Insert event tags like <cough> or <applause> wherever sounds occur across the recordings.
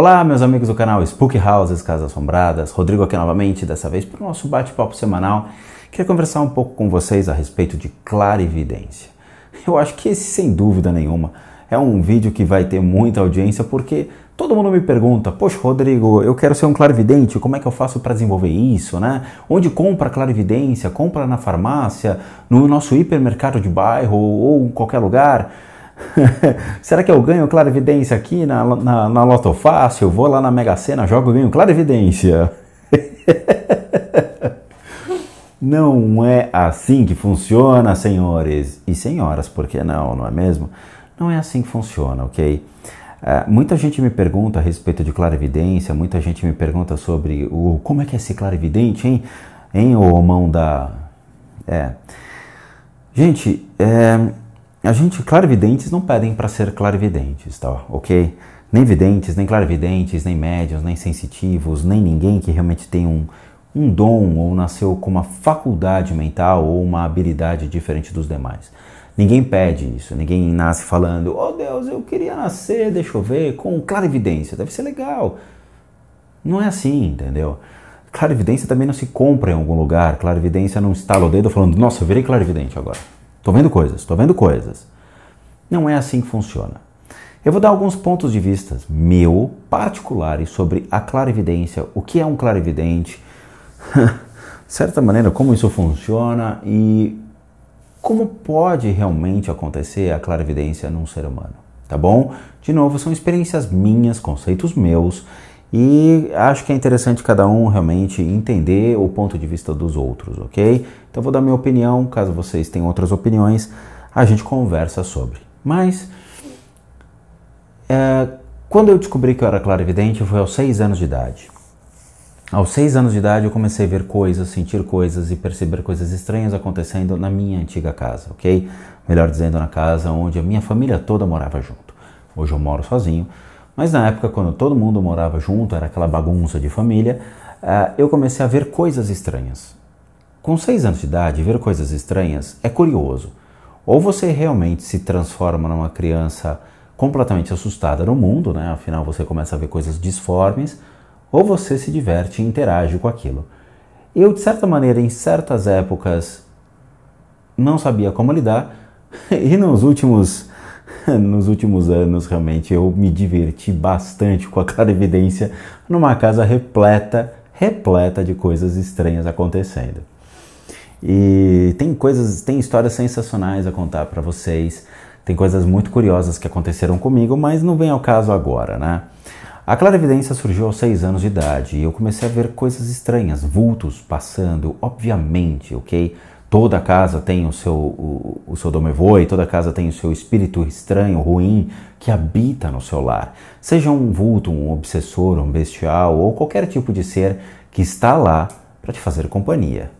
Olá, meus amigos do canal Spook Houses, Casas Assombradas. Rodrigo aqui novamente, dessa vez para o nosso bate-papo semanal. Queria conversar um pouco com vocês a respeito de clarividência. Eu acho que esse, sem dúvida nenhuma, é um vídeo que vai ter muita audiência porque todo mundo me pergunta: Poxa, Rodrigo, eu quero ser um clarividente, como é que eu faço para desenvolver isso? Né? Onde compra clarividência? Compra na farmácia, no nosso hipermercado de bairro ou em qualquer lugar? <laughs> Será que eu ganho clarividência aqui na, na, na Loto Fácil? Vou lá na Mega Sena, jogo e ganho clarividência. <laughs> não é assim que funciona, senhores e senhoras, por que não, não é mesmo? Não é assim que funciona, ok? Uh, muita gente me pergunta a respeito de clarividência, muita gente me pergunta sobre o como é que é ser clarividente, hein? Hein, ô mão da. É. Gente, é a gente, clarividentes não pedem para ser clarividentes, tá? Ok? Nem videntes, nem clarividentes, nem médios, nem sensitivos, nem ninguém que realmente tem um, um dom ou nasceu com uma faculdade mental ou uma habilidade diferente dos demais. Ninguém pede isso, ninguém nasce falando, oh Deus, eu queria nascer, deixa eu ver, com clarividência, deve ser legal. Não é assim, entendeu? Clarividência também não se compra em algum lugar, clarividência não estala o dedo falando, nossa, eu virei clarividente agora. Estou vendo coisas, estou vendo coisas. Não é assim que funciona. Eu vou dar alguns pontos de vista meu particulares sobre a clarividência, o que é um clarividente, <laughs> de certa maneira como isso funciona e como pode realmente acontecer a clarividência num ser humano, tá bom? De novo, são experiências minhas, conceitos meus e acho que é interessante cada um realmente entender o ponto de vista dos outros, ok? Então vou dar minha opinião, caso vocês tenham outras opiniões, a gente conversa sobre. Mas é, quando eu descobri que eu era clarividente foi aos seis anos de idade. Aos seis anos de idade eu comecei a ver coisas, sentir coisas e perceber coisas estranhas acontecendo na minha antiga casa, ok? Melhor dizendo, na casa onde a minha família toda morava junto. Hoje eu moro sozinho, mas na época, quando todo mundo morava junto, era aquela bagunça de família, eh, eu comecei a ver coisas estranhas. Com seis anos de idade, ver coisas estranhas é curioso. Ou você realmente se transforma numa criança completamente assustada no mundo, né? afinal você começa a ver coisas disformes, ou você se diverte e interage com aquilo. Eu, de certa maneira, em certas épocas, não sabia como lidar, <laughs> e nos últimos <laughs> nos últimos anos realmente eu me diverti bastante com a clarividência numa casa repleta, repleta de coisas estranhas acontecendo. E tem coisas, tem histórias sensacionais a contar para vocês. Tem coisas muito curiosas que aconteceram comigo, mas não vem ao caso agora, né? A clarividência surgiu aos seis anos de idade e eu comecei a ver coisas estranhas, vultos passando, obviamente, ok? Toda casa tem o seu, o, o seu domevoi, toda casa tem o seu espírito estranho, ruim, que habita no seu lar. Seja um vulto, um obsessor, um bestial ou qualquer tipo de ser que está lá para te fazer companhia.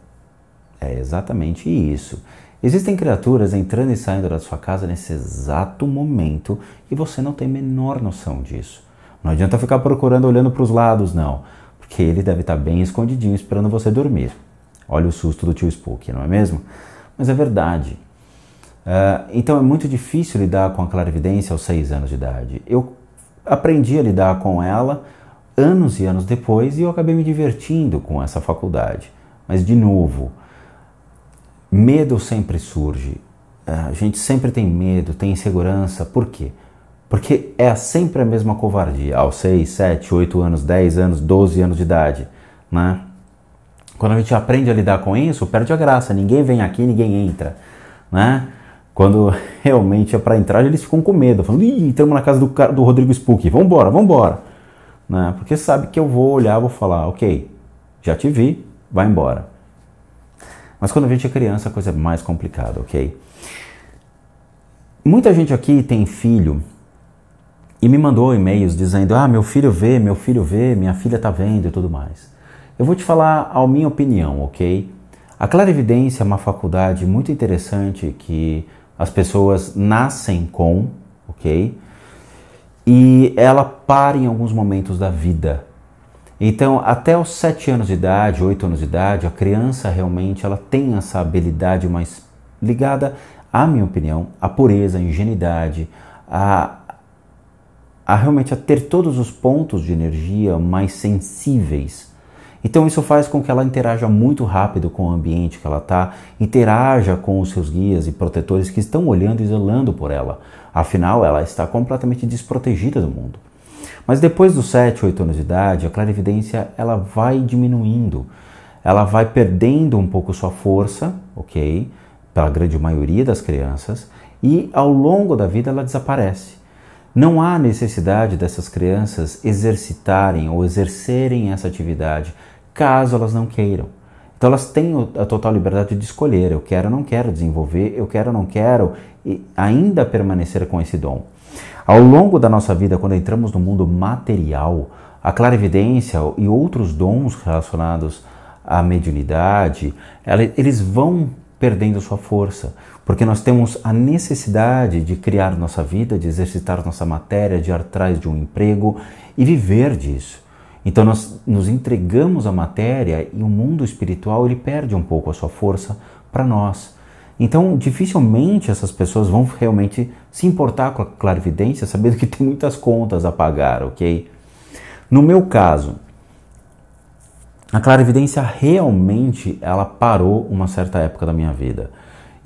É exatamente isso. Existem criaturas entrando e saindo da sua casa nesse exato momento e você não tem menor noção disso. Não adianta ficar procurando olhando para os lados, não, porque ele deve estar tá bem escondidinho esperando você dormir. Olha o susto do tio Spook, não é mesmo? Mas é verdade. Uh, então é muito difícil lidar com a clarividência aos seis anos de idade. Eu aprendi a lidar com ela anos e anos depois e eu acabei me divertindo com essa faculdade. Mas, de novo, medo sempre surge. Ah, a gente sempre tem medo, tem insegurança. Por quê? Porque é sempre a mesma covardia aos seis, sete, oito anos, dez anos, doze anos de idade. Né? Quando a gente aprende a lidar com isso, perde a graça. Ninguém vem aqui, ninguém entra, né? Quando <laughs> realmente é para entrar, eles ficam com medo, falando: "Ih, entramos na casa do, do Rodrigo Spook. Vamos embora, vamos embora". Né? Porque sabe que eu vou olhar, vou falar: "OK, já te vi, vai embora". Mas quando a gente é criança, a coisa é mais complicada, OK? Muita gente aqui tem filho e me mandou e-mails dizendo: "Ah, meu filho vê, meu filho vê, minha filha tá vendo" e tudo mais. Eu vou te falar a minha opinião, ok? A clarividência é uma faculdade muito interessante que as pessoas nascem com, ok? E ela para em alguns momentos da vida. Então, até os 7 anos de idade, 8 anos de idade, a criança realmente ela tem essa habilidade mais ligada, à minha opinião, à pureza, à ingenuidade, a, a realmente a ter todos os pontos de energia mais sensíveis então isso faz com que ela interaja muito rápido com o ambiente que ela está, interaja com os seus guias e protetores que estão olhando e zelando por ela. Afinal, ela está completamente desprotegida do mundo. Mas depois dos 7, 8 anos de idade, a clarividência ela vai diminuindo. Ela vai perdendo um pouco sua força, ok? Pela grande maioria das crianças, e ao longo da vida ela desaparece. Não há necessidade dessas crianças exercitarem ou exercerem essa atividade, caso elas não queiram. Então elas têm a total liberdade de escolher, eu quero ou não quero desenvolver, eu quero ou não quero e ainda permanecer com esse dom. Ao longo da nossa vida, quando entramos no mundo material, a clarividência e outros dons relacionados à mediunidade, eles vão perdendo sua força porque nós temos a necessidade de criar nossa vida, de exercitar nossa matéria, de ir atrás de um emprego e viver disso. Então nós nos entregamos à matéria e o mundo espiritual ele perde um pouco a sua força para nós. Então dificilmente essas pessoas vão realmente se importar com a clarividência, sabendo que tem muitas contas a pagar, ok? No meu caso, a clarividência realmente ela parou uma certa época da minha vida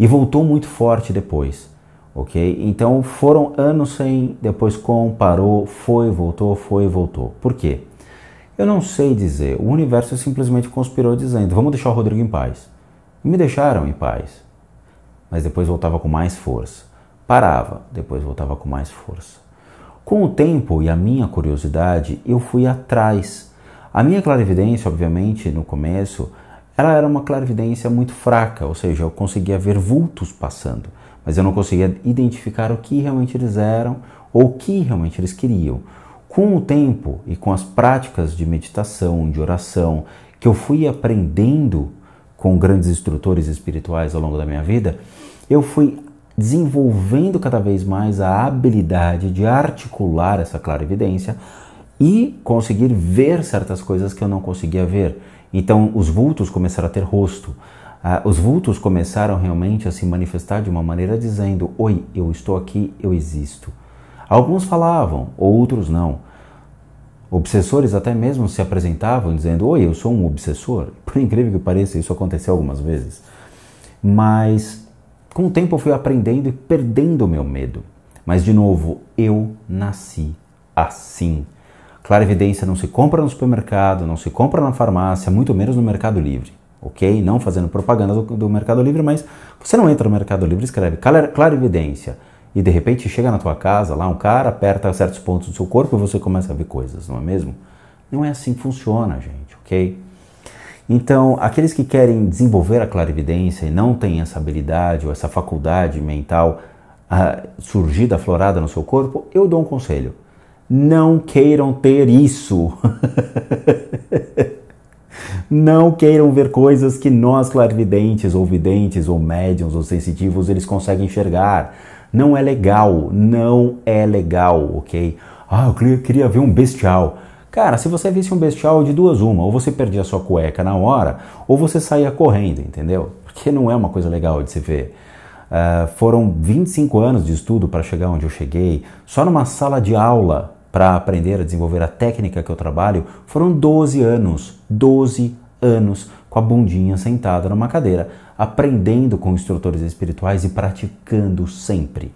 e voltou muito forte depois, ok? Então foram anos sem, depois com, parou, foi, voltou, foi, voltou. Por quê? Eu não sei dizer. O universo simplesmente conspirou dizendo: vamos deixar o Rodrigo em paz. E me deixaram em paz. Mas depois voltava com mais força. Parava, depois voltava com mais força. Com o tempo e a minha curiosidade, eu fui atrás. A minha clarividência, obviamente, no começo, ela era uma clarividência muito fraca, ou seja, eu conseguia ver vultos passando, mas eu não conseguia identificar o que realmente eles eram ou o que realmente eles queriam. Com o tempo e com as práticas de meditação, de oração, que eu fui aprendendo com grandes instrutores espirituais ao longo da minha vida, eu fui desenvolvendo cada vez mais a habilidade de articular essa clarividência e conseguir ver certas coisas que eu não conseguia ver. Então, os vultos começaram a ter rosto. Ah, os vultos começaram realmente a se manifestar de uma maneira dizendo: Oi, eu estou aqui, eu existo. Alguns falavam, outros não. Obsessores até mesmo se apresentavam dizendo: Oi, eu sou um obsessor. <laughs> Por incrível que pareça, isso aconteceu algumas vezes. Mas com o tempo eu fui aprendendo e perdendo o meu medo. Mas de novo, eu nasci assim. Clarividência não se compra no supermercado, não se compra na farmácia, muito menos no Mercado Livre. Ok? Não fazendo propaganda do, do Mercado Livre, mas você não entra no Mercado Livre, escreve clarividência e de repente chega na tua casa, lá um cara aperta certos pontos do seu corpo e você começa a ver coisas, não é mesmo? Não é assim que funciona, gente, ok? Então, aqueles que querem desenvolver a clarividência e não têm essa habilidade ou essa faculdade mental uh, surgida, aflorada no seu corpo, eu dou um conselho. Não queiram ter isso. <laughs> Não queiram ver coisas que nós, clarividentes, ou videntes, ou médiums, ou sensitivos, eles conseguem enxergar. Não é legal, não é legal, ok? Ah, eu queria ver um bestial. Cara, se você visse um bestial de duas uma, ou você perdia a sua cueca na hora, ou você saía correndo, entendeu? Porque não é uma coisa legal de se ver. Uh, foram 25 anos de estudo para chegar onde eu cheguei, só numa sala de aula para aprender a desenvolver a técnica que eu trabalho foram 12 anos, 12 anos com a bundinha sentada numa cadeira, aprendendo com instrutores espirituais e praticando sempre.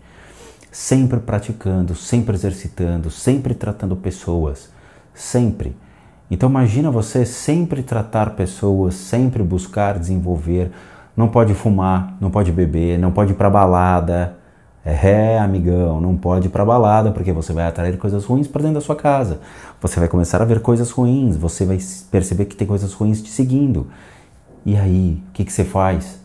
Sempre praticando, sempre exercitando, sempre tratando pessoas, sempre. Então imagina você sempre tratar pessoas, sempre buscar desenvolver, não pode fumar, não pode beber, não pode ir para balada, é, amigão, não pode ir pra balada porque você vai atrair coisas ruins para dentro da sua casa. Você vai começar a ver coisas ruins, você vai perceber que tem coisas ruins te seguindo. E aí, o que, que você faz?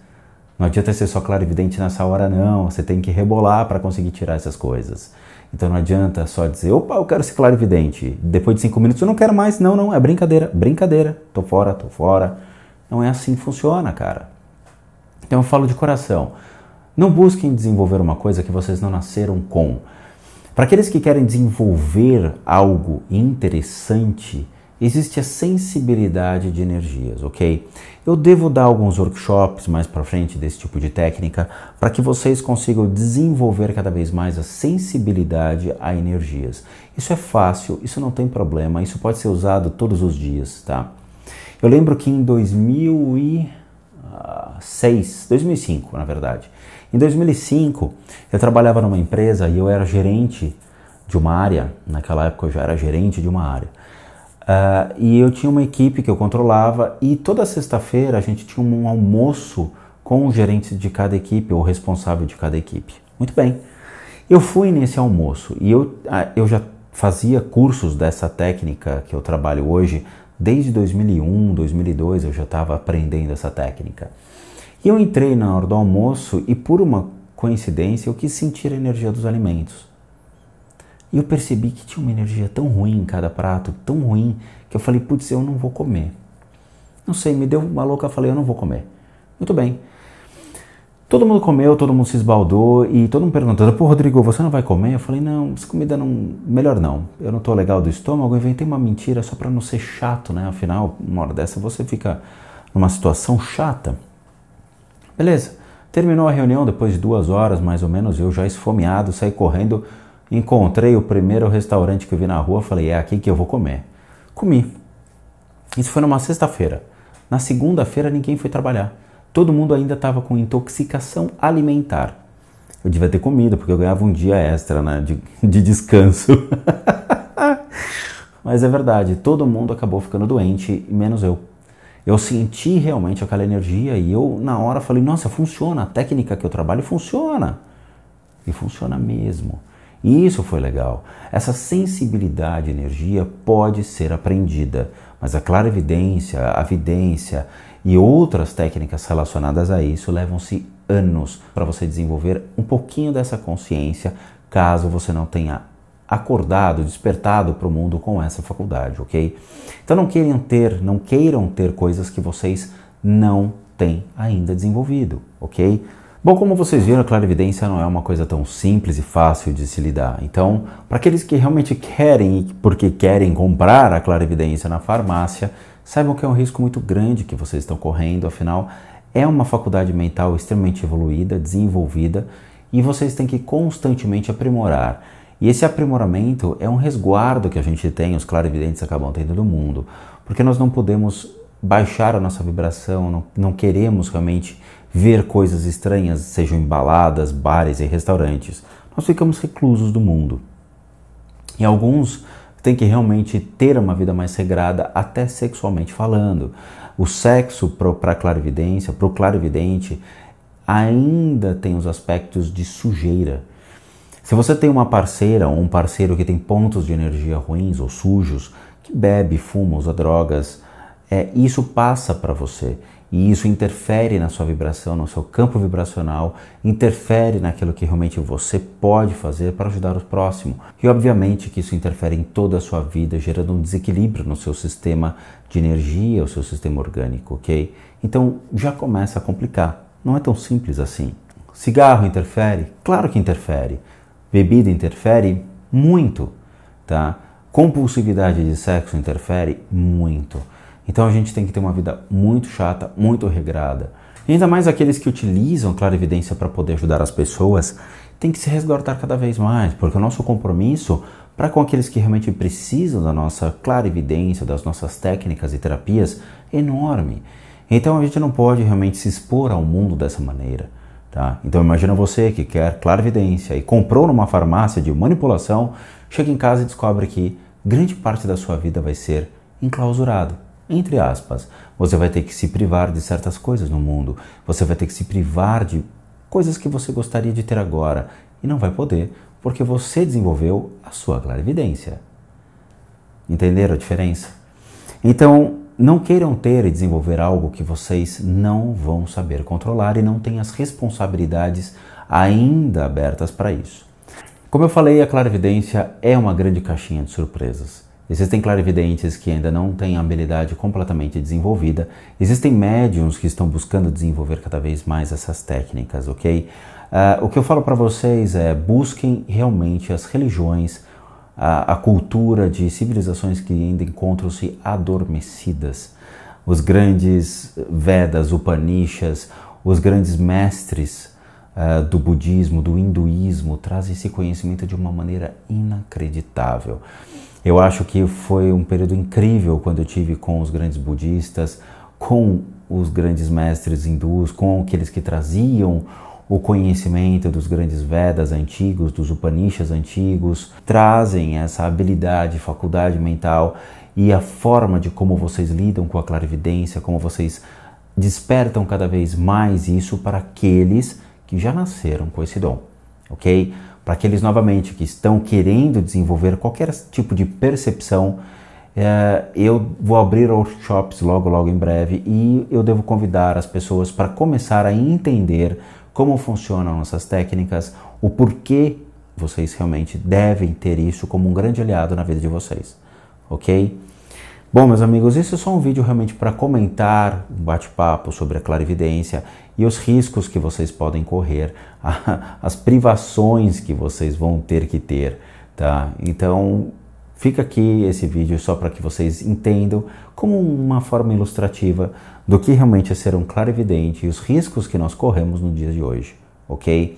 Não adianta ser só clarividente nessa hora, não. Você tem que rebolar para conseguir tirar essas coisas. Então não adianta só dizer, opa, eu quero ser clarividente. Depois de cinco minutos eu não quero mais. Não, não, é brincadeira, brincadeira. Tô fora, tô fora. Não é assim que funciona, cara. Então eu falo de coração. Não busquem desenvolver uma coisa que vocês não nasceram com. Para aqueles que querem desenvolver algo interessante, existe a sensibilidade de energias, ok? Eu devo dar alguns workshops mais para frente desse tipo de técnica para que vocês consigam desenvolver cada vez mais a sensibilidade a energias. Isso é fácil, isso não tem problema, isso pode ser usado todos os dias, tá? Eu lembro que em 2006, 2005, ah, na verdade, em 2005, eu trabalhava numa empresa e eu era gerente de uma área. Naquela época eu já era gerente de uma área. Uh, e eu tinha uma equipe que eu controlava e toda sexta-feira a gente tinha um almoço com o gerente de cada equipe ou responsável de cada equipe. Muito bem. Eu fui nesse almoço e eu, ah, eu já fazia cursos dessa técnica que eu trabalho hoje desde 2001, 2002 eu já estava aprendendo essa técnica. E eu entrei na hora do almoço e, por uma coincidência, eu quis sentir a energia dos alimentos. E eu percebi que tinha uma energia tão ruim em cada prato, tão ruim, que eu falei, putz, eu não vou comer. Não sei, me deu uma louca, falei, eu não vou comer. Muito bem. Todo mundo comeu, todo mundo se esbaldou e todo mundo perguntando, pô, Rodrigo, você não vai comer? Eu falei, não, essa comida não. Melhor não. Eu não tô legal do estômago, inventei uma mentira só para não ser chato, né? Afinal, uma hora dessa você fica numa situação chata. Beleza. Terminou a reunião, depois de duas horas mais ou menos, eu já esfomeado, saí correndo, encontrei o primeiro restaurante que eu vi na rua, falei, é aqui que eu vou comer. Comi. Isso foi numa sexta-feira. Na segunda-feira ninguém foi trabalhar. Todo mundo ainda estava com intoxicação alimentar. Eu devia ter comida, porque eu ganhava um dia extra né, de, de descanso. <laughs> Mas é verdade, todo mundo acabou ficando doente, menos eu eu senti realmente aquela energia e eu, na hora, falei: nossa, funciona, a técnica que eu trabalho funciona. E funciona mesmo. E isso foi legal. Essa sensibilidade, energia pode ser aprendida, mas a evidência a vidência e outras técnicas relacionadas a isso levam-se anos para você desenvolver um pouquinho dessa consciência, caso você não tenha acordado, despertado para o mundo com essa faculdade, ok? Então não queiram ter, não queiram ter coisas que vocês não têm ainda desenvolvido, ok? Bom, como vocês viram, a clarividência não é uma coisa tão simples e fácil de se lidar. Então, para aqueles que realmente querem, porque querem comprar a clarividência na farmácia, saibam que é um risco muito grande que vocês estão correndo, afinal, é uma faculdade mental extremamente evoluída, desenvolvida, e vocês têm que constantemente aprimorar. E esse aprimoramento é um resguardo que a gente tem, os clarividentes acabam tendo do mundo, porque nós não podemos baixar a nossa vibração, não, não queremos realmente ver coisas estranhas, sejam embaladas, bares e restaurantes. Nós ficamos reclusos do mundo. E alguns têm que realmente ter uma vida mais regrada, até sexualmente falando. O sexo para a clarividência, para o clarividente, ainda tem os aspectos de sujeira. Se você tem uma parceira ou um parceiro que tem pontos de energia ruins ou sujos, que bebe, fuma, usa drogas, é, isso passa para você. E isso interfere na sua vibração, no seu campo vibracional, interfere naquilo que realmente você pode fazer para ajudar o próximo. E obviamente que isso interfere em toda a sua vida, gerando um desequilíbrio no seu sistema de energia, o seu sistema orgânico, ok? Então já começa a complicar. Não é tão simples assim. Cigarro interfere? Claro que interfere. Bebida interfere muito, tá? Compulsividade de sexo interfere muito. Então a gente tem que ter uma vida muito chata, muito regrada. E ainda mais aqueles que utilizam clarevidência para poder ajudar as pessoas, tem que se resguardar cada vez mais, porque o nosso compromisso para com aqueles que realmente precisam da nossa clarevidência, das nossas técnicas e terapias, é enorme. Então a gente não pode realmente se expor ao mundo dessa maneira. Tá? Então imagina você que quer clarividência e comprou numa farmácia de manipulação, chega em casa e descobre que grande parte da sua vida vai ser enclausurado, entre aspas. Você vai ter que se privar de certas coisas no mundo, você vai ter que se privar de coisas que você gostaria de ter agora e não vai poder porque você desenvolveu a sua clarividência. Entenderam a diferença? Então, não queiram ter e desenvolver algo que vocês não vão saber controlar e não têm as responsabilidades ainda abertas para isso. Como eu falei, a clarividência é uma grande caixinha de surpresas. Existem clarividentes que ainda não têm a habilidade completamente desenvolvida. Existem médiums que estão buscando desenvolver cada vez mais essas técnicas, ok? Uh, o que eu falo para vocês é busquem realmente as religiões, a, a cultura de civilizações que ainda encontram-se adormecidas. Os grandes Vedas, Upanishads, os grandes mestres uh, do budismo, do hinduísmo, trazem esse conhecimento de uma maneira inacreditável. Eu acho que foi um período incrível quando eu tive com os grandes budistas, com os grandes mestres hindus, com aqueles que traziam o conhecimento dos grandes Vedas antigos, dos Upanishads antigos, trazem essa habilidade, faculdade mental e a forma de como vocês lidam com a clarividência, como vocês despertam cada vez mais isso para aqueles que já nasceram com esse dom, ok? Para aqueles novamente que estão querendo desenvolver qualquer tipo de percepção, é, eu vou abrir workshops logo, logo em breve e eu devo convidar as pessoas para começar a entender como funcionam essas técnicas, o porquê vocês realmente devem ter isso como um grande aliado na vida de vocês, ok? Bom, meus amigos, isso é só um vídeo realmente para comentar um bate-papo sobre a clarividência e os riscos que vocês podem correr, a, <laughs> as privações que vocês vão ter que ter, tá? Então, Fica aqui esse vídeo só para que vocês entendam como uma forma ilustrativa do que realmente é ser um clarividente e os riscos que nós corremos no dia de hoje, ok?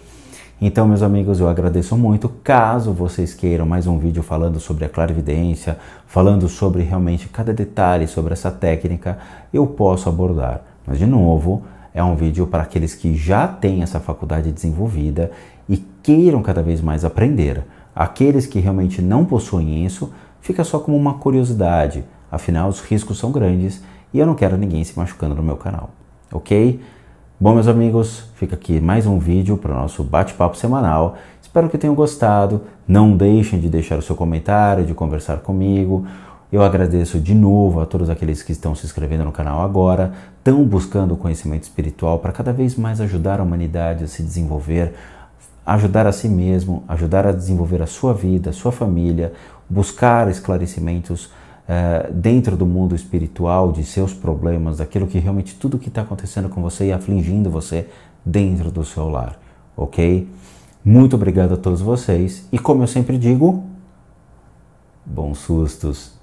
Então, meus amigos, eu agradeço muito. Caso vocês queiram mais um vídeo falando sobre a clarividência, falando sobre realmente cada detalhe sobre essa técnica, eu posso abordar. Mas, de novo, é um vídeo para aqueles que já têm essa faculdade desenvolvida e queiram cada vez mais aprender. Aqueles que realmente não possuem isso, fica só como uma curiosidade, afinal os riscos são grandes e eu não quero ninguém se machucando no meu canal, ok? Bom, meus amigos, fica aqui mais um vídeo para o nosso bate-papo semanal. Espero que tenham gostado. Não deixem de deixar o seu comentário, de conversar comigo. Eu agradeço de novo a todos aqueles que estão se inscrevendo no canal agora, estão buscando conhecimento espiritual para cada vez mais ajudar a humanidade a se desenvolver, ajudar a si mesmo, ajudar a desenvolver a sua vida, a sua família, buscar esclarecimentos uh, dentro do mundo espiritual de seus problemas, daquilo que realmente tudo que está acontecendo com você e afligindo você dentro do seu lar, ok? Muito obrigado a todos vocês e como eu sempre digo, bons sustos!